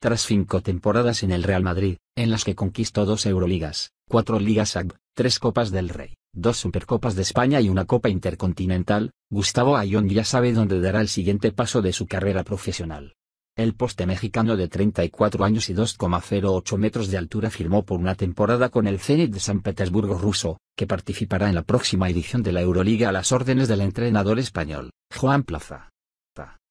Tras cinco temporadas en el Real Madrid, en las que conquistó dos Euroligas, cuatro Ligas Agb, tres Copas del Rey, dos Supercopas de España y una Copa Intercontinental, Gustavo Ayón ya sabe dónde dará el siguiente paso de su carrera profesional. El poste mexicano de 34 años y 2,08 metros de altura firmó por una temporada con el Zenit de San Petersburgo ruso, que participará en la próxima edición de la Euroliga a las órdenes del entrenador español, Juan Plaza.